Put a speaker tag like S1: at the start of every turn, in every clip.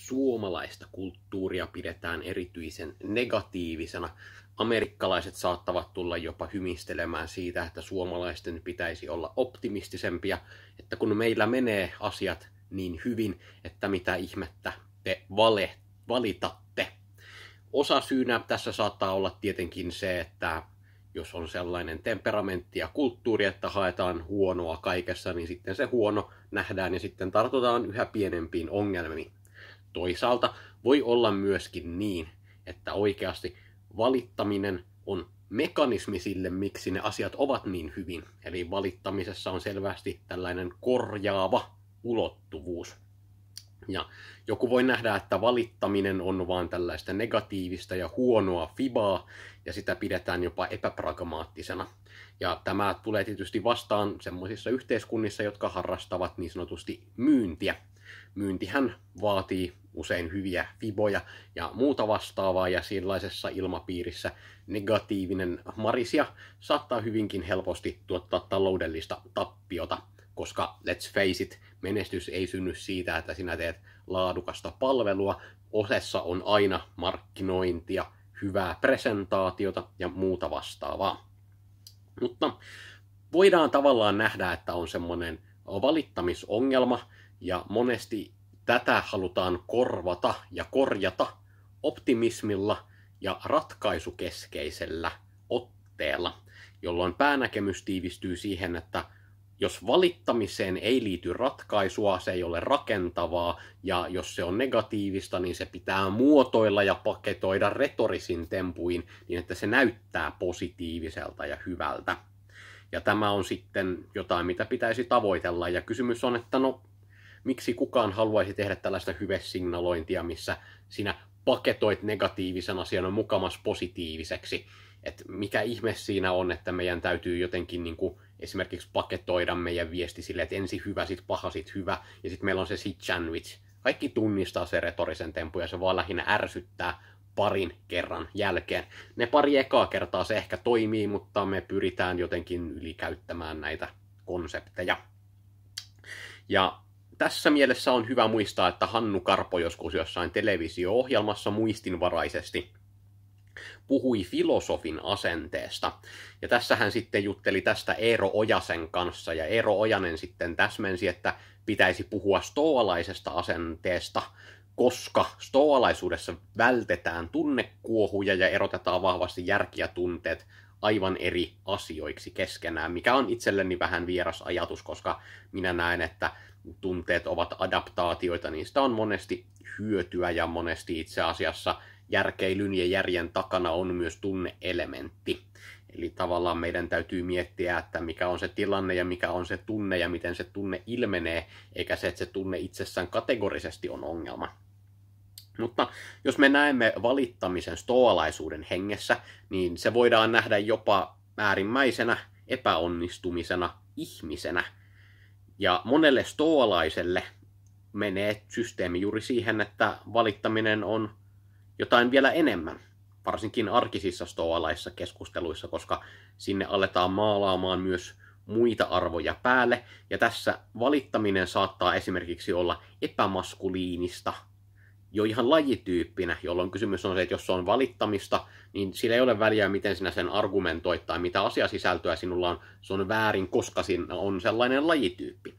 S1: suomalaista kulttuuria pidetään erityisen negatiivisena. Amerikkalaiset saattavat tulla jopa hymistelemään siitä, että suomalaisten pitäisi olla optimistisempia, että kun meillä menee asiat niin hyvin, että mitä ihmettä te vale, valitatte. Osa syynä tässä saattaa olla tietenkin se, että jos on sellainen temperamentti ja kulttuuri, että haetaan huonoa kaikessa, niin sitten se huono nähdään ja sitten tartutaan yhä pienempiin ongelmiin. Toisaalta voi olla myöskin niin, että oikeasti valittaminen on mekanismi sille, miksi ne asiat ovat niin hyvin. Eli valittamisessa on selvästi tällainen korjaava ulottuvuus. Ja joku voi nähdä, että valittaminen on vaan tällaista negatiivista ja huonoa fibaa, ja sitä pidetään jopa epäpragmaattisena. Ja tämä tulee tietysti vastaan semmoisissa yhteiskunnissa, jotka harrastavat niin sanotusti myyntiä. Myyntihän vaatii usein hyviä viboja ja muuta vastaavaa, ja sellaisessa ilmapiirissä negatiivinen marisia saattaa hyvinkin helposti tuottaa taloudellista tappiota, koska let's face it, menestys ei synny siitä, että sinä teet laadukasta palvelua, osessa on aina markkinointia, hyvää presentaatiota ja muuta vastaavaa. Mutta voidaan tavallaan nähdä, että on semmoinen valittamisongelma, ja monesti Tätä halutaan korvata ja korjata optimismilla ja ratkaisukeskeisellä otteella, jolloin päänäkemys tiivistyy siihen, että jos valittamiseen ei liity ratkaisua, se ei ole rakentavaa, ja jos se on negatiivista, niin se pitää muotoilla ja paketoida retorisin tempuin niin, että se näyttää positiiviselta ja hyvältä. Ja tämä on sitten jotain, mitä pitäisi tavoitella, ja kysymys on, että no miksi kukaan haluaisi tehdä tällaista hyvesignalointia, missä sinä paketoit negatiivisen asian mukamas positiiviseksi. Et mikä ihme siinä on, että meidän täytyy jotenkin niin kuin esimerkiksi paketoida meidän viesti silleen, että ensi hyvä, sit paha, sit hyvä, ja sitten meillä on se sit sandwich. Kaikki tunnistaa se retorisen tempun, ja se vaan lähinnä ärsyttää parin kerran jälkeen. Ne pari ekaa kertaa se ehkä toimii, mutta me pyritään jotenkin ylikäyttämään näitä konsepteja. Ja tässä mielessä on hyvä muistaa, että Hannu Karpo joskus jossain televisio-ohjelmassa muistinvaraisesti puhui filosofin asenteesta. Ja tässä hän sitten jutteli tästä Eero Ojasen kanssa, ja Eero Ojanen sitten täsmensi, että pitäisi puhua stoalaisesta asenteesta, koska stoalaisuudessa vältetään tunnekuohuja ja erotetaan vahvasti järki ja tunteet aivan eri asioiksi keskenään, mikä on itselleni vähän vieras ajatus, koska minä näen, että tunteet ovat adaptaatioita, niistä on monesti hyötyä ja monesti itse asiassa järkeilyn ja järjen takana on myös tunneelementti. Eli tavallaan meidän täytyy miettiä, että mikä on se tilanne ja mikä on se tunne ja miten se tunne ilmenee, eikä se, että se tunne itsessään kategorisesti on ongelma. Mutta jos me näemme valittamisen stoalaisuuden hengessä, niin se voidaan nähdä jopa äärimmäisenä epäonnistumisena ihmisenä – ja monelle stoalaiselle menee systeemi juuri siihen, että valittaminen on jotain vielä enemmän, varsinkin arkisissa stoalaissa keskusteluissa, koska sinne aletaan maalaamaan myös muita arvoja päälle. Ja tässä valittaminen saattaa esimerkiksi olla epämaskuliinista – jo ihan lajityyppinä, jolloin kysymys on se, että jos se on valittamista, niin sillä ei ole väliä, miten sinä sen argumentoit tai mitä asiasisältöä sinulla on. Se on väärin, koska siinä on sellainen lajityyppi,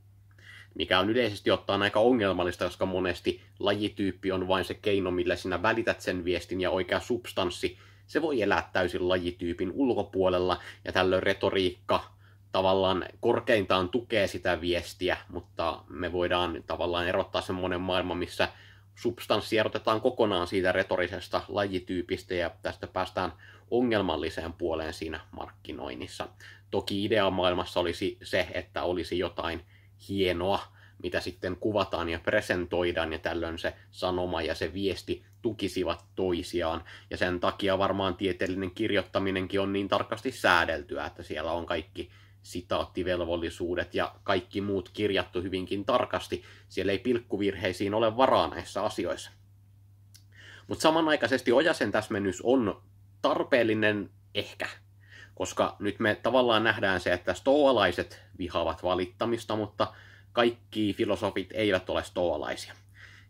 S1: mikä on yleisesti ottaen aika ongelmallista, koska monesti lajityyppi on vain se keino, millä sinä välität sen viestin ja oikea substanssi. Se voi elää täysin lajityypin ulkopuolella ja tällöin retoriikka tavallaan korkeintaan tukee sitä viestiä, mutta me voidaan tavallaan erottaa semmoinen maailma, missä substanssi erotetaan kokonaan siitä retorisesta lajityypistä ja tästä päästään ongelmalliseen puoleen siinä markkinoinnissa. Toki ideamaailmassa olisi se, että olisi jotain hienoa, mitä sitten kuvataan ja presentoidaan, ja tällöin se sanoma ja se viesti tukisivat toisiaan. Ja sen takia varmaan tieteellinen kirjoittaminenkin on niin tarkasti säädeltyä, että siellä on kaikki sitaattivelvollisuudet ja kaikki muut kirjattu hyvinkin tarkasti. Siellä ei pilkkuvirheisiin ole varaa näissä asioissa. Mutta samanaikaisesti Ojasen täsmennys on tarpeellinen ehkä, koska nyt me tavallaan nähdään se, että stoalaiset vihaavat valittamista, mutta kaikki filosofit eivät ole stoalaisia.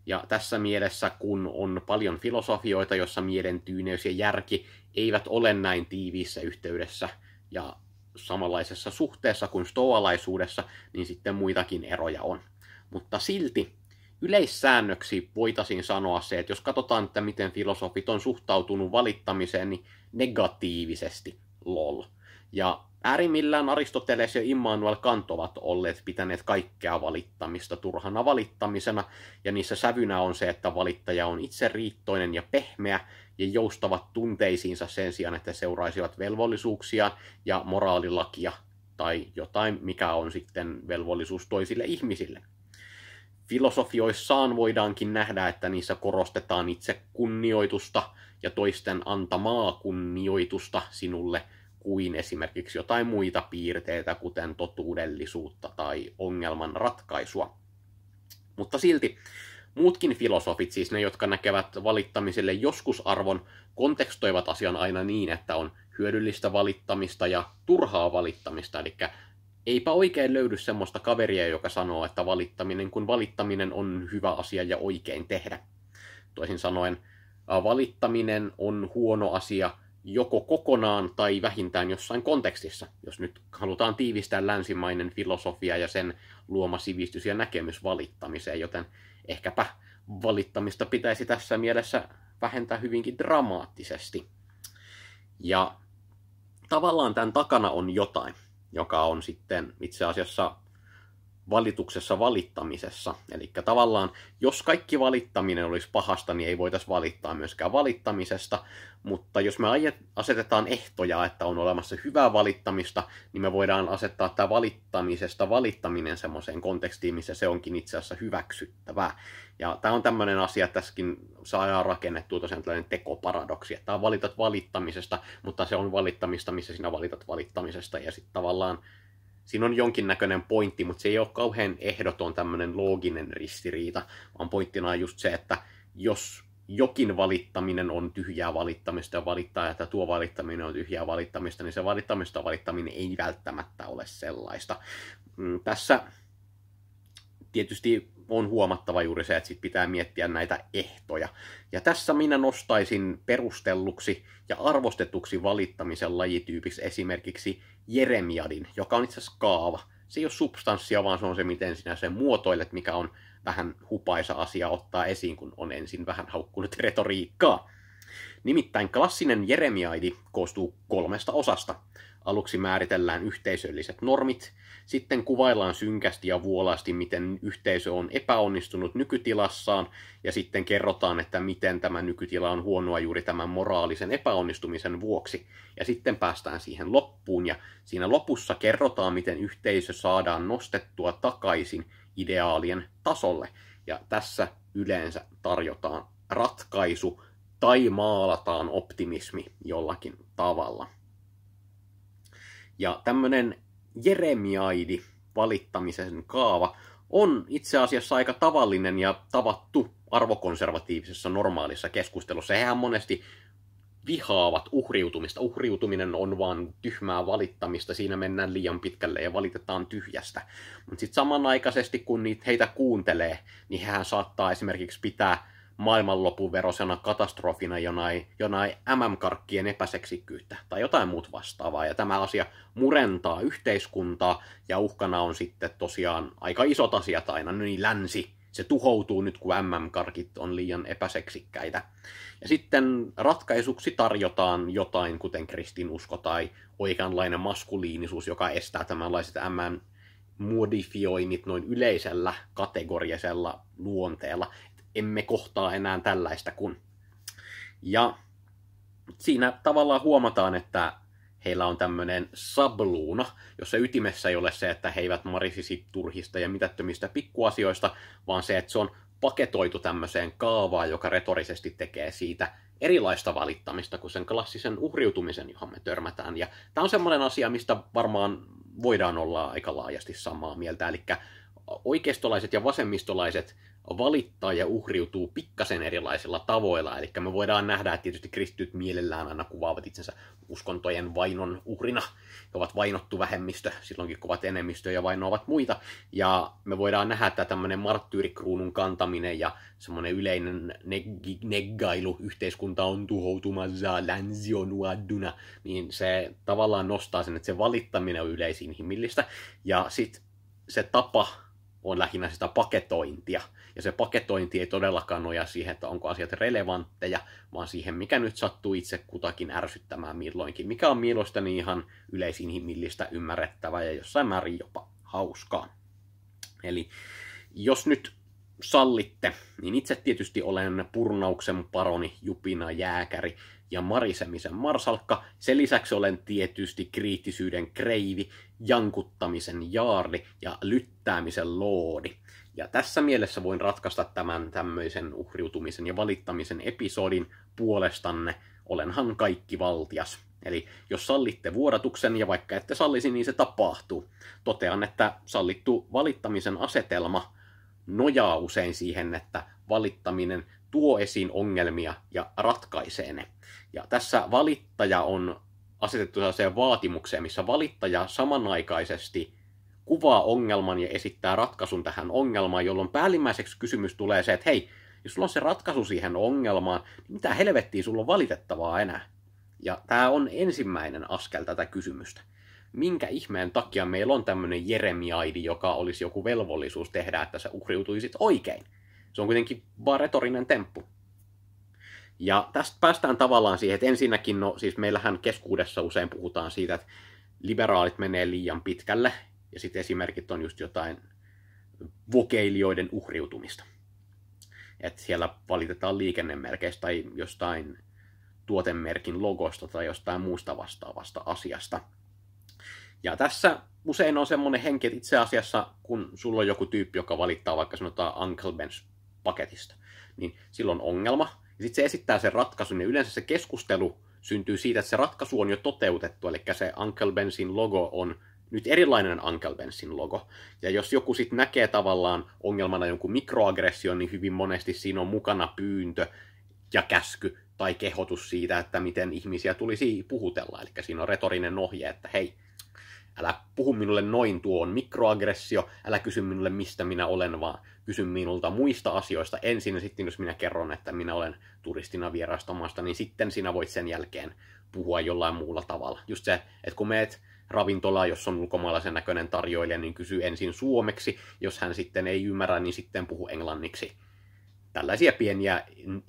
S1: Ja tässä mielessä, kun on paljon filosofioita, joissa mielen tyyneys ja järki eivät ole näin tiiviissä yhteydessä, ja samanlaisessa suhteessa kuin stoalaisuudessa, niin sitten muitakin eroja on. Mutta silti yleissäännöksi voitaisiin sanoa se, että jos katsotaan, että miten filosofit on suhtautunut valittamiseen, niin negatiivisesti lol. Ja äärimmillään Aristoteles ja Immanuel Kant ovat olleet pitäneet kaikkea valittamista turhana valittamisena, ja niissä sävynä on se, että valittaja on itse riittoinen ja pehmeä, ja joustavat tunteisiinsa sen sijaan, että seuraisivat velvollisuuksia ja moraalilakia tai jotain, mikä on sitten velvollisuus toisille ihmisille. Filosofioissaan voidaankin nähdä, että niissä korostetaan itse kunnioitusta ja toisten antamaa kunnioitusta sinulle kuin esimerkiksi jotain muita piirteitä, kuten totuudellisuutta tai ongelman ratkaisua. Mutta silti Muutkin filosofit, siis ne, jotka näkevät valittamiselle joskus arvon, kontekstoivat asian aina niin, että on hyödyllistä valittamista ja turhaa valittamista. Eli eipä oikein löydy semmoista kaveria, joka sanoo, että valittaminen kun valittaminen on hyvä asia ja oikein tehdä. Toisin sanoen, valittaminen on huono asia joko kokonaan tai vähintään jossain kontekstissa, jos nyt halutaan tiivistää länsimainen filosofia ja sen luoma sivistys ja näkemys valittamiseen, joten ehkäpä valittamista pitäisi tässä mielessä vähentää hyvinkin dramaattisesti. Ja tavallaan tämän takana on jotain, joka on sitten itse asiassa valituksessa valittamisessa. Eli tavallaan, jos kaikki valittaminen olisi pahasta, niin ei voitaisi valittaa myöskään valittamisesta, mutta jos me asetetaan ehtoja, että on olemassa hyvää valittamista, niin me voidaan asettaa tämä valittamisesta valittaminen semmoiseen kontekstiin, missä se onkin itse asiassa hyväksyttävää. Ja tämä on tämmöinen asia, että tässäkin saadaan rakennettua tosiaan tällainen tekoparadoksi, että valitat valittamisesta, mutta se on valittamista, missä sinä valitat valittamisesta, ja sitten tavallaan siinä on jonkinnäköinen pointti, mutta se ei ole kauhean ehdoton tämmöinen looginen ristiriita, vaan pointtina on just se, että jos jokin valittaminen on tyhjää valittamista ja valittaa, että tuo valittaminen on tyhjää valittamista, niin se valittamista valittaminen ei välttämättä ole sellaista. Mm, tässä tietysti on huomattava juuri se, että sit pitää miettiä näitä ehtoja. Ja tässä minä nostaisin perustelluksi ja arvostetuksi valittamisen lajityypiksi esimerkiksi Jeremiadin, joka on itse asiassa kaava. Se ei ole substanssia, vaan se on se, miten sinä sen muotoilet, mikä on vähän hupaisa asia ottaa esiin, kun on ensin vähän haukkunut retoriikkaa. Nimittäin klassinen Jeremiaidi koostuu kolmesta osasta. Aluksi määritellään yhteisölliset normit, sitten kuvaillaan synkästi ja vuolaasti, miten yhteisö on epäonnistunut nykytilassaan, ja sitten kerrotaan, että miten tämä nykytila on huonoa juuri tämän moraalisen epäonnistumisen vuoksi. Ja sitten päästään siihen loppuun, ja siinä lopussa kerrotaan, miten yhteisö saadaan nostettua takaisin ideaalien tasolle. Ja tässä yleensä tarjotaan ratkaisu tai maalataan optimismi jollakin tavalla. Ja tämmöinen Jeremiaidi valittamisen kaava on itse asiassa aika tavallinen ja tavattu arvokonservatiivisessa normaalissa keskustelussa. Hehän monesti vihaavat uhriutumista. Uhriutuminen on vaan tyhmää valittamista, siinä mennään liian pitkälle ja valitetaan tyhjästä. Mutta sitten samanaikaisesti, kun niitä heitä kuuntelee, niin hän saattaa esimerkiksi pitää maailmanlopun verosena katastrofina jonain, jonain MM-karkkien epäseksikkyyttä tai jotain muut vastaavaa. Ja tämä asia murentaa yhteiskuntaa ja uhkana on sitten tosiaan aika isot asiat aina, niin länsi. Se tuhoutuu nyt, kun MM-karkit on liian epäseksikkäitä. Ja sitten ratkaisuksi tarjotaan jotain, kuten kristinusko tai oikeanlainen maskuliinisuus, joka estää tämänlaiset MM modifioinnit noin yleisellä kategorisella luonteella emme kohtaa enää tällaista kun. Ja siinä tavallaan huomataan, että heillä on tämmöinen sabluuna, jossa ytimessä ei ole se, että he eivät marisisi turhista ja mitättömistä pikkuasioista, vaan se, että se on paketoitu tämmöiseen kaavaan, joka retorisesti tekee siitä erilaista valittamista kuin sen klassisen uhriutumisen, johon me törmätään. Ja tämä on semmoinen asia, mistä varmaan voidaan olla aika laajasti samaa mieltä. Eli oikeistolaiset ja vasemmistolaiset valittaa ja uhriutuu pikkasen erilaisilla tavoilla. Eli me voidaan nähdä, että tietysti kristityt mielellään aina kuvaavat itsensä uskontojen vainon uhrina. He ovat vainottu vähemmistö, silloinkin kun ovat enemmistö ja vainoavat muita. Ja me voidaan nähdä, että tämmöinen marttyyrikruunun kantaminen ja semmoinen yleinen neg- neggailu, yhteiskunta on tuhoutumassa, länsi on uaduna, niin se tavallaan nostaa sen, että se valittaminen on yleisinhimillistä. Ja sitten se tapa on lähinnä sitä paketointia – ja se paketointi ei todellakaan nojaa siihen, että onko asiat relevantteja, vaan siihen, mikä nyt sattuu itse kutakin ärsyttämään milloinkin, mikä on mielestäni ihan yleisinhimillistä, ymmärrettävää ja jossain määrin jopa hauskaa. Eli jos nyt sallitte, niin itse tietysti olen Purnauksen paroni, Jupina Jääkäri ja Marisemisen Marsalkka. Sen lisäksi olen tietysti kriittisyyden kreivi, jankuttamisen jaarli ja lyttäämisen loodi. Ja tässä mielessä voin ratkaista tämän tämmöisen uhriutumisen ja valittamisen episodin puolestanne. Olenhan kaikki valtias. Eli jos sallitte vuodatuksen ja vaikka ette sallisi, niin se tapahtuu. Totean, että sallittu valittamisen asetelma nojaa usein siihen, että valittaminen tuo esiin ongelmia ja ratkaisee ne. Ja tässä valittaja on asetettu sellaiseen vaatimukseen, missä valittaja samanaikaisesti kuvaa ongelman ja esittää ratkaisun tähän ongelmaan, jolloin päällimmäiseksi kysymys tulee se, että hei, jos sulla on se ratkaisu siihen ongelmaan, niin mitä helvettiä sulla on valitettavaa enää? Ja tämä on ensimmäinen askel tätä kysymystä. Minkä ihmeen takia meillä on tämmöinen jeremiaidi, joka olisi joku velvollisuus tehdä, että sä uhriutuisit oikein? Se on kuitenkin vaan retorinen temppu. Ja tästä päästään tavallaan siihen, että ensinnäkin, no siis meillähän keskuudessa usein puhutaan siitä, että liberaalit menee liian pitkälle ja sitten esimerkit on just jotain vokeilijoiden uhriutumista. Että siellä valitetaan liikennemerkeistä tai jostain tuotemerkin logosta tai jostain muusta vastaavasta asiasta. Ja tässä usein on semmoinen henki, että itse asiassa kun sulla on joku tyyppi, joka valittaa vaikka sanotaan Uncle Ben's paketista, niin silloin on ongelma. Ja sitten se esittää sen ratkaisun, niin yleensä se keskustelu syntyy siitä, että se ratkaisu on jo toteutettu, eli se Uncle Bensin logo on nyt erilainen Bensin logo. Ja jos joku sitten näkee tavallaan ongelmana jonkun mikroaggression, niin hyvin monesti siinä on mukana pyyntö ja käsky tai kehotus siitä, että miten ihmisiä tulisi puhutella. Eli siinä on retorinen ohje, että hei, älä puhu minulle noin, tuo on mikroaggressio, älä kysy minulle mistä minä olen, vaan kysy minulta muista asioista ensin, ja sitten jos minä kerron, että minä olen turistina vierastamasta, niin sitten sinä voit sen jälkeen puhua jollain muulla tavalla. Just se, että kun meet Ravintolaa, jos on ulkomaalaisen näköinen tarjoilija, niin kysyy ensin suomeksi. Jos hän sitten ei ymmärrä, niin sitten puhu englanniksi. Tällaisia pieniä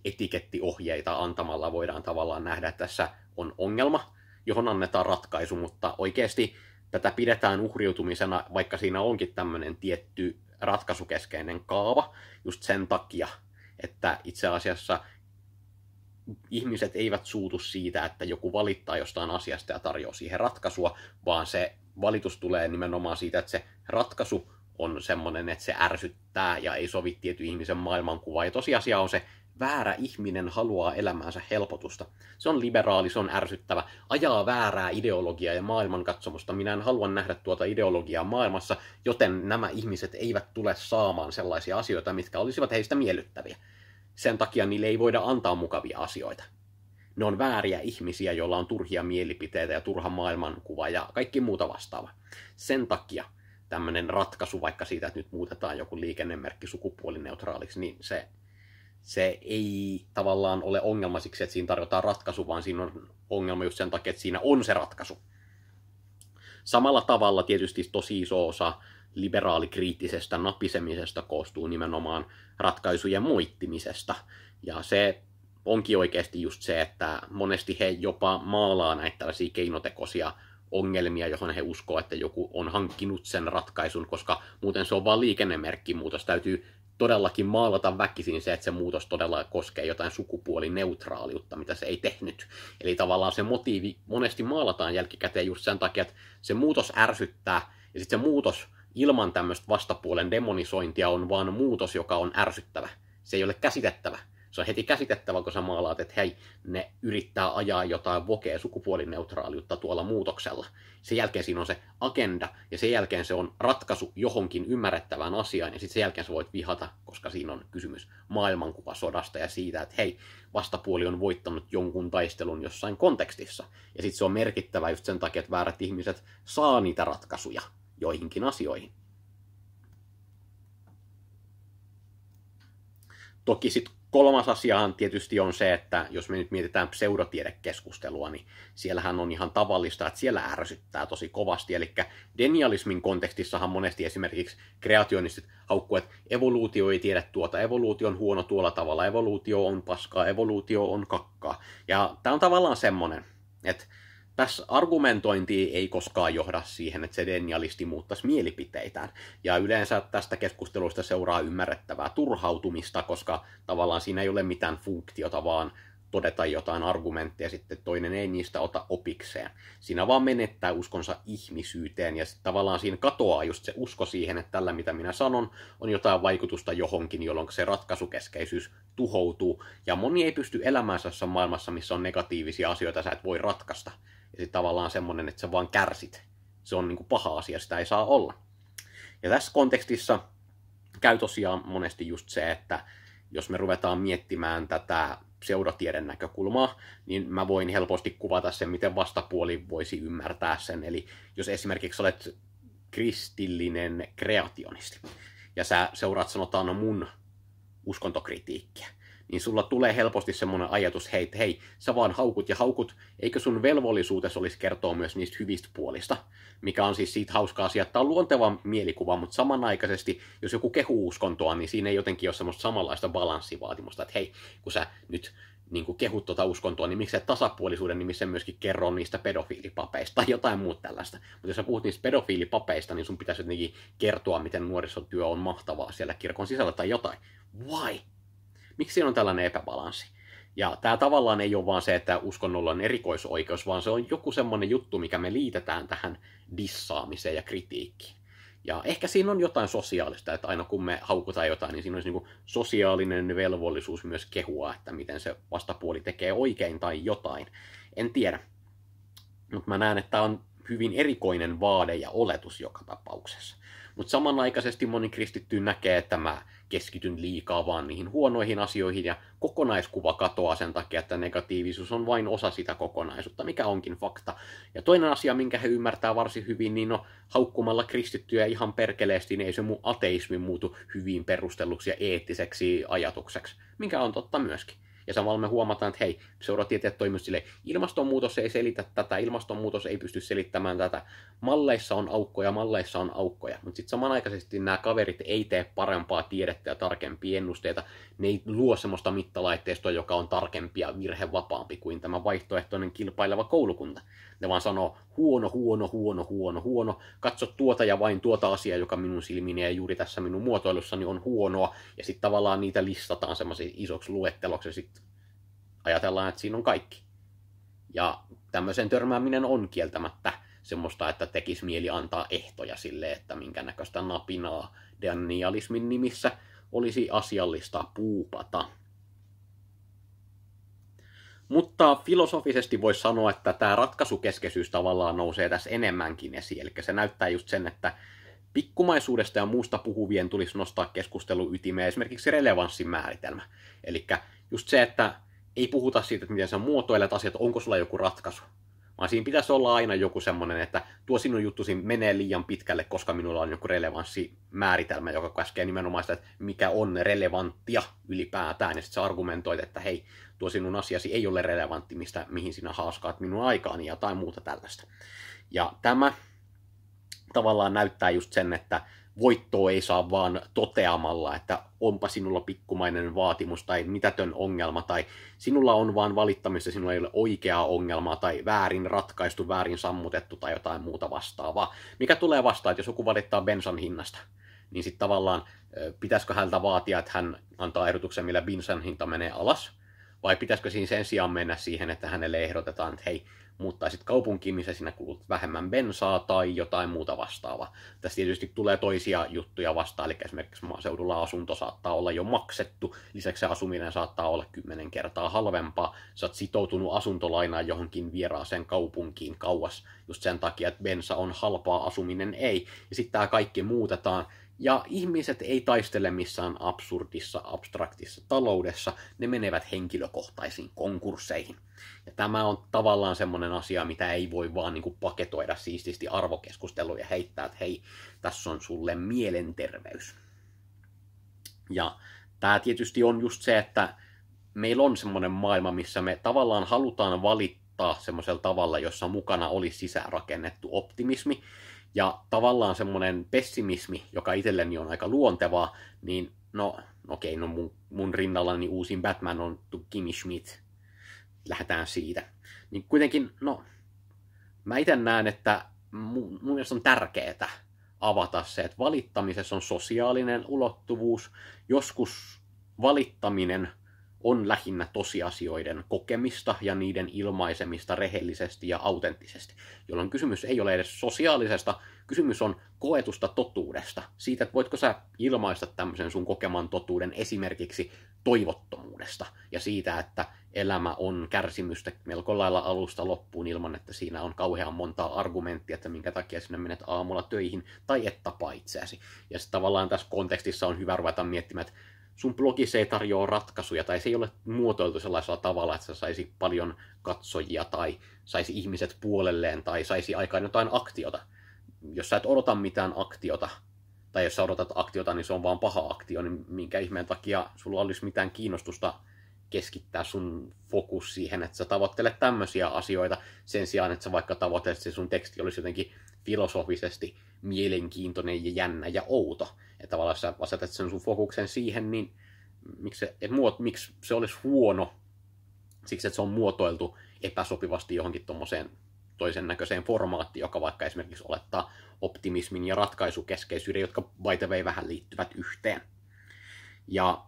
S1: etikettiohjeita antamalla voidaan tavallaan nähdä, että tässä on ongelma, johon annetaan ratkaisu, mutta oikeasti tätä pidetään uhriutumisena, vaikka siinä onkin tämmöinen tietty ratkaisukeskeinen kaava, just sen takia, että itse asiassa ihmiset eivät suutu siitä, että joku valittaa jostain asiasta ja tarjoaa siihen ratkaisua, vaan se valitus tulee nimenomaan siitä, että se ratkaisu on semmoinen, että se ärsyttää ja ei sovi tietyn ihmisen maailmankuvaan. Ja tosiasia on se, väärä ihminen haluaa elämäänsä helpotusta. Se on liberaali, se on ärsyttävä, ajaa väärää ideologiaa ja maailmankatsomusta. Minä en halua nähdä tuota ideologiaa maailmassa, joten nämä ihmiset eivät tule saamaan sellaisia asioita, mitkä olisivat heistä miellyttäviä. Sen takia niille ei voida antaa mukavia asioita. Ne on vääriä ihmisiä, joilla on turhia mielipiteitä ja turha maailmankuva ja kaikki muuta vastaava. Sen takia tämmöinen ratkaisu vaikka siitä, että nyt muutetaan joku liikennemerkki sukupuolineutraaliksi, niin se, se ei tavallaan ole ongelma siksi, että siinä tarjotaan ratkaisu, vaan siinä on ongelma just sen takia, että siinä on se ratkaisu. Samalla tavalla tietysti tosi iso osa liberaalikriittisestä napisemisesta koostuu nimenomaan ratkaisujen muittimisesta Ja se onkin oikeasti just se, että monesti he jopa maalaa näitä tällaisia keinotekoisia ongelmia, johon he uskoo, että joku on hankkinut sen ratkaisun, koska muuten se on vain liikennemerkki muutos. Täytyy todellakin maalata väkisin se, että se muutos todella koskee jotain sukupuolineutraaliutta, mitä se ei tehnyt. Eli tavallaan se motiivi monesti maalataan jälkikäteen just sen takia, että se muutos ärsyttää, ja sitten se muutos ilman tämmöistä vastapuolen demonisointia on vaan muutos, joka on ärsyttävä. Se ei ole käsitettävä. Se on heti käsitettävä, kun sä maalaat, että hei, ne yrittää ajaa jotain vokea sukupuolineutraaliutta tuolla muutoksella. Sen jälkeen siinä on se agenda, ja sen jälkeen se on ratkaisu johonkin ymmärrettävään asiaan, ja sitten sen jälkeen sä voit vihata, koska siinä on kysymys maailmankuvasodasta ja siitä, että hei, vastapuoli on voittanut jonkun taistelun jossain kontekstissa. Ja sitten se on merkittävä just sen takia, että väärät ihmiset saa niitä ratkaisuja, joihinkin asioihin. Toki sitten kolmas asiahan tietysti on se, että jos me nyt mietitään pseudotiedekeskustelua, niin siellähän on ihan tavallista, että siellä ärsyttää tosi kovasti. Eli denialismin kontekstissahan monesti esimerkiksi kreationistit haukkuu, että evoluutio ei tiedä tuota, evoluutio on huono tuolla tavalla, evoluutio on paskaa, evoluutio on kakkaa. Ja tämä on tavallaan semmoinen, että tässä argumentointi ei koskaan johda siihen, että denialisti muuttaisi mielipiteitään. Ja yleensä tästä keskustelusta seuraa ymmärrettävää turhautumista, koska tavallaan siinä ei ole mitään funktiota, vaan todeta jotain argumentteja, sitten toinen ei niistä ota opikseen. Siinä vaan menettää uskonsa ihmisyyteen ja sitten tavallaan siinä katoaa just se usko siihen, että tällä mitä minä sanon on jotain vaikutusta johonkin, jolloin se ratkaisukeskeisyys tuhoutuu. Ja moni ei pysty elämään maailmassa, missä on negatiivisia asioita, sä et voi ratkaista. Ja sitten tavallaan semmoinen, että sä vaan kärsit. Se on niin kuin paha asia, sitä ei saa olla. Ja tässä kontekstissa käy tosiaan monesti just se, että jos me ruvetaan miettimään tätä pseudotieden näkökulmaa, niin mä voin helposti kuvata sen, miten vastapuoli voisi ymmärtää sen. Eli jos esimerkiksi olet kristillinen kreationisti, ja sä seuraat sanotaan mun uskontokritiikkiä, niin sulla tulee helposti semmoinen ajatus, hei, hei, sä vaan haukut ja haukut, eikö sun velvollisuutesi olisi kertoa myös niistä hyvistä puolista, mikä on siis siitä hauska asia, että on luonteva mielikuva, mutta samanaikaisesti, jos joku kehuu uskontoa, niin siinä ei jotenkin ole semmoista samanlaista balanssivaatimusta, että hei, kun sä nyt niin kuin kehut tuota uskontoa, niin sä tasapuolisuuden nimissä myöskin kerro niistä pedofiilipapeista tai jotain muuta tällaista. Mutta jos sä puhut niistä pedofiilipapeista, niin sun pitäisi jotenkin kertoa, miten nuorisotyö on mahtavaa siellä kirkon sisällä tai jotain. Why? miksi siinä on tällainen epäbalanssi? Ja tämä tavallaan ei ole vaan se, että uskonnolla on erikoisoikeus, vaan se on joku semmoinen juttu, mikä me liitetään tähän dissaamiseen ja kritiikkiin. Ja ehkä siinä on jotain sosiaalista, että aina kun me haukutaan jotain, niin siinä olisi niin sosiaalinen velvollisuus myös kehua, että miten se vastapuoli tekee oikein tai jotain. En tiedä. Mutta mä näen, että tämä on hyvin erikoinen vaade ja oletus joka tapauksessa. Mutta samanaikaisesti moni kristitty näkee, että mä keskityn liikaa vaan niihin huonoihin asioihin ja kokonaiskuva katoaa sen takia, että negatiivisuus on vain osa sitä kokonaisuutta, mikä onkin fakta. Ja toinen asia, minkä he ymmärtää varsin hyvin, niin no haukkumalla kristittyä ihan perkeleesti, niin ei se mun ateismi muutu hyvin perustelluksi ja eettiseksi ajatukseksi, mikä on totta myöskin. Ja samalla me huomataan, että hei, pseudotieteet toimii sille, ilmastonmuutos ei selitä tätä, ilmastonmuutos ei pysty selittämään tätä. Malleissa on aukkoja, malleissa on aukkoja. Mutta sitten samanaikaisesti nämä kaverit ei tee parempaa tiedettä ja tarkempia ennusteita. Ne ei luo semmoista mittalaitteistoa, joka on tarkempi ja virhevapaampi kuin tämä vaihtoehtoinen kilpaileva koulukunta. Ne vaan sanoo huono, huono, huono, huono, huono. Katso tuota ja vain tuota asiaa, joka minun silmini ja juuri tässä minun muotoilussani on huonoa. Ja sitten tavallaan niitä listataan semmoisiksi isoksi luetteloksi ajatellaan, että siinä on kaikki. Ja tämmöisen törmääminen on kieltämättä semmoista, että tekisi mieli antaa ehtoja sille, että minkä näköistä napinaa danialismin nimissä olisi asiallista puupata. Mutta filosofisesti voisi sanoa, että tämä ratkaisukeskeisyys tavallaan nousee tässä enemmänkin esiin. Eli se näyttää just sen, että pikkumaisuudesta ja muusta puhuvien tulisi nostaa keskustelu ytimeen esimerkiksi relevanssin määritelmä. Eli just se, että ei puhuta siitä, että miten sä muotoilet asiat, onko sulla joku ratkaisu. Vaan siinä pitäisi olla aina joku semmoinen, että tuo sinun juttusi menee liian pitkälle, koska minulla on joku määritelmä, joka käskee nimenomaan sitä, että mikä on relevanttia ylipäätään. Ja sitten sä argumentoit, että hei, tuo sinun asiasi ei ole relevantti, mistä, mihin sinä haaskaat minun aikaani ja tai muuta tällaista. Ja tämä tavallaan näyttää just sen, että voittoa ei saa vaan toteamalla, että onpa sinulla pikkumainen vaatimus tai mitätön ongelma tai sinulla on vaan valittamista, sinulla ei ole oikeaa ongelmaa tai väärin ratkaistu, väärin sammutettu tai jotain muuta vastaavaa. Mikä tulee vastaan, että jos joku valittaa bensan hinnasta, niin sitten tavallaan pitäisikö häntä vaatia, että hän antaa ehdotuksen, millä bensan hinta menee alas – vai pitäisikö siinä sen sijaan mennä siihen, että hänelle ehdotetaan, että hei, muuttaisit kaupunkiin, missä sinä kulut vähemmän bensaa tai jotain muuta vastaavaa. Tässä tietysti tulee toisia juttuja vastaan, eli esimerkiksi maaseudulla asunto saattaa olla jo maksettu, lisäksi asuminen saattaa olla kymmenen kertaa halvempaa, sä oot sitoutunut asuntolainaan johonkin vieraaseen kaupunkiin kauas just sen takia, että bensa on halpaa, asuminen ei, ja sitten tämä kaikki muutetaan, ja ihmiset ei taistele missään absurdissa, abstraktissa taloudessa, ne menevät henkilökohtaisiin konkursseihin. Ja tämä on tavallaan semmoinen asia, mitä ei voi vaan niin kuin paketoida siististi arvokeskustelua ja heittää, että hei, tässä on sulle mielenterveys. Ja tämä tietysti on just se, että meillä on semmoinen maailma, missä me tavallaan halutaan valittaa semmoisella tavalla, jossa mukana olisi sisäänrakennettu optimismi, ja tavallaan semmoinen pessimismi, joka itselleni on aika luontevaa, niin no okei, no mun, mun rinnallani uusin Batman on Kimi Schmidt. Lähdetään siitä. Niin kuitenkin, no, mä itse näen, että mun, mun mielestä on tärkeää avata se, että valittamisessa on sosiaalinen ulottuvuus. Joskus valittaminen on lähinnä tosiasioiden kokemista ja niiden ilmaisemista rehellisesti ja autenttisesti, jolloin kysymys ei ole edes sosiaalisesta, kysymys on koetusta totuudesta, siitä, että voitko sä ilmaista tämmöisen sun kokeman totuuden esimerkiksi toivottomuudesta ja siitä, että elämä on kärsimystä melko lailla alusta loppuun ilman, että siinä on kauhean montaa argumenttia, että minkä takia sinä menet aamulla töihin tai et tapa itseäsi. Ja sitten tavallaan tässä kontekstissa on hyvä ruveta miettimään, että sun blogissa ei tarjoa ratkaisuja tai se ei ole muotoiltu sellaisella tavalla, että sä saisi paljon katsojia tai saisi ihmiset puolelleen tai saisi aikaan jotain aktiota. Jos sä et odota mitään aktiota, tai jos sä odotat aktiota, niin se on vaan paha aktio, niin minkä ihmeen takia sulla olisi mitään kiinnostusta keskittää sun fokus siihen, että sä tavoittelet tämmöisiä asioita sen sijaan, että sä vaikka tavoittelet, että sun teksti olisi jotenkin filosofisesti mielenkiintoinen ja jännä ja outo. Ja tavallaan jos sä asetat sen sun fokuksen siihen, niin miksi se, et muot, miksi se olisi huono siksi, että se on muotoiltu epäsopivasti johonkin tuommoiseen toisen näköiseen formaattiin, joka vaikka esimerkiksi olettaa optimismin ja ratkaisukeskeisyyden, jotka by the way vähän liittyvät yhteen. Ja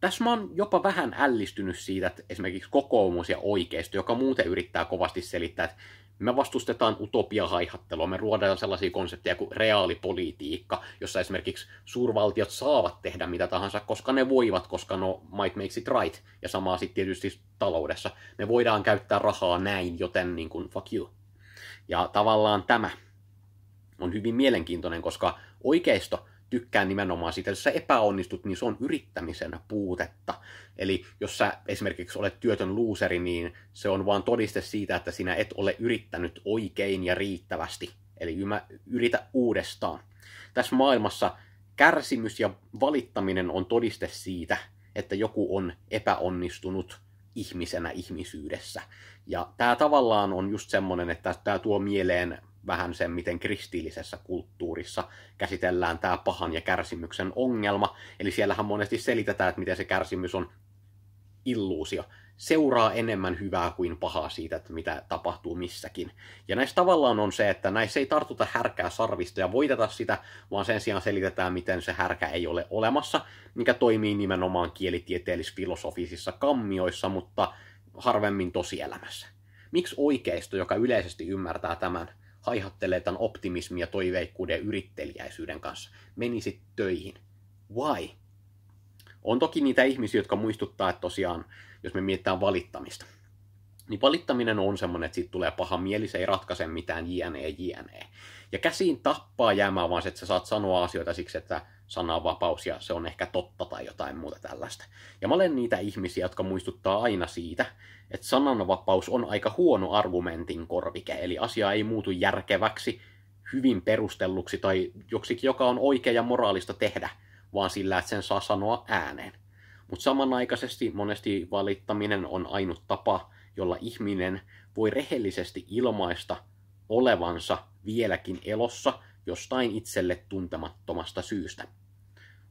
S1: tässä mä oon jopa vähän ällistynyt siitä, että esimerkiksi kokoomus ja oikeisto, joka muuten yrittää kovasti selittää, että me vastustetaan utopiahaihattelua, me ruodaan sellaisia konsepteja kuin reaalipolitiikka, jossa esimerkiksi suurvaltiot saavat tehdä mitä tahansa, koska ne voivat, koska no might makes it right, ja samaa sitten tietysti taloudessa. Me voidaan käyttää rahaa näin, joten niin kuin fuck you. Ja tavallaan tämä on hyvin mielenkiintoinen, koska oikeisto tykkään nimenomaan siitä, jos sä epäonnistut, niin se on yrittämisen puutetta. Eli jos sä esimerkiksi olet työtön luuseri, niin se on vaan todiste siitä, että sinä et ole yrittänyt oikein ja riittävästi. Eli yritä uudestaan. Tässä maailmassa kärsimys ja valittaminen on todiste siitä, että joku on epäonnistunut ihmisenä ihmisyydessä. Ja tämä tavallaan on just semmoinen, että tämä tuo mieleen vähän sen, miten kristillisessä kulttuurissa käsitellään tämä pahan ja kärsimyksen ongelma. Eli siellähän monesti selitetään, että miten se kärsimys on illuusio. Seuraa enemmän hyvää kuin pahaa siitä, että mitä tapahtuu missäkin. Ja näissä tavallaan on se, että näissä ei tartuta härkää sarvista ja voiteta sitä, vaan sen sijaan selitetään, miten se härkä ei ole olemassa, mikä toimii nimenomaan kielitieteellis-filosofisissa kammioissa, mutta harvemmin tosielämässä. Miksi oikeisto, joka yleisesti ymmärtää tämän, haihattelee tämän optimismin ja toiveikkuuden ja yrittelijäisyyden kanssa. Menisit töihin. Why? On toki niitä ihmisiä, jotka muistuttaa, että tosiaan, jos me mietitään valittamista, niin valittaminen on semmoinen, että siitä tulee paha mieli, se ei ratkaise mitään jne jne. Ja käsiin tappaa jäämään vaan se, että sä saat sanoa asioita siksi, että sananvapaus ja se on ehkä totta tai jotain muuta tällaista. Ja mä olen niitä ihmisiä, jotka muistuttaa aina siitä, että sananvapaus on aika huono argumentin korvike, eli asia ei muutu järkeväksi, hyvin perustelluksi tai joksikin, joka on oikea ja moraalista tehdä, vaan sillä, että sen saa sanoa ääneen. Mutta samanaikaisesti monesti valittaminen on ainut tapa, jolla ihminen voi rehellisesti ilmaista olevansa vieläkin elossa jostain itselle tuntemattomasta syystä.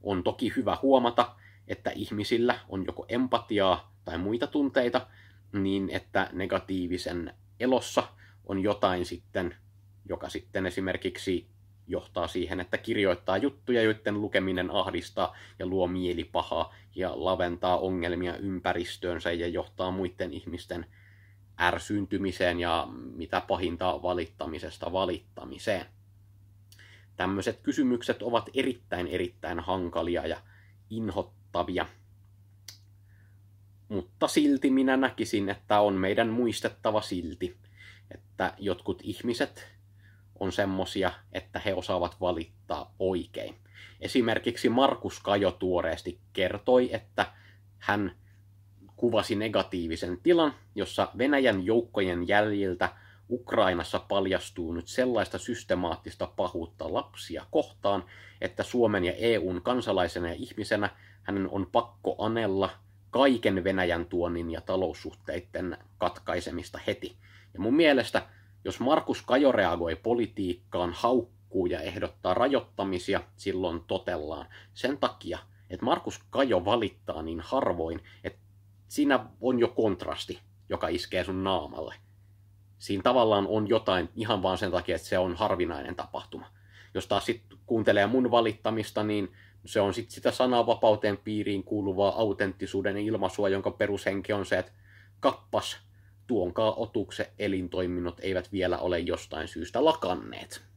S1: On toki hyvä huomata, että ihmisillä on joko empatiaa tai muita tunteita, niin että negatiivisen elossa on jotain sitten, joka sitten esimerkiksi johtaa siihen, että kirjoittaa juttuja, joiden lukeminen ahdistaa ja luo mielipahaa ja laventaa ongelmia ympäristöönsä ja johtaa muiden ihmisten ärsyyntymiseen ja mitä pahinta valittamisesta valittamiseen. Tämmöiset kysymykset ovat erittäin erittäin hankalia ja inhottavia. Mutta silti minä näkisin, että on meidän muistettava silti, että jotkut ihmiset on semmosia, että he osaavat valittaa oikein. Esimerkiksi Markus Kajo tuoreesti kertoi, että hän kuvasi negatiivisen tilan, jossa Venäjän joukkojen jäljiltä Ukrainassa paljastuu nyt sellaista systemaattista pahuutta lapsia kohtaan, että Suomen ja EUn kansalaisena ja ihmisenä hänen on pakko anella kaiken Venäjän tuonnin ja taloussuhteiden katkaisemista heti. Ja mun mielestä, jos Markus Kajo reagoi politiikkaan, haukkuu ja ehdottaa rajoittamisia, silloin totellaan. Sen takia, että Markus Kajo valittaa niin harvoin, että siinä on jo kontrasti, joka iskee sun naamalle siinä tavallaan on jotain ihan vaan sen takia, että se on harvinainen tapahtuma. Jos taas sitten kuuntelee mun valittamista, niin se on sitten sitä sananvapauteen piiriin kuuluvaa autenttisuuden ilmaisua, jonka perushenki on se, että kappas, tuonkaa otukse elintoiminnot eivät vielä ole jostain syystä lakanneet.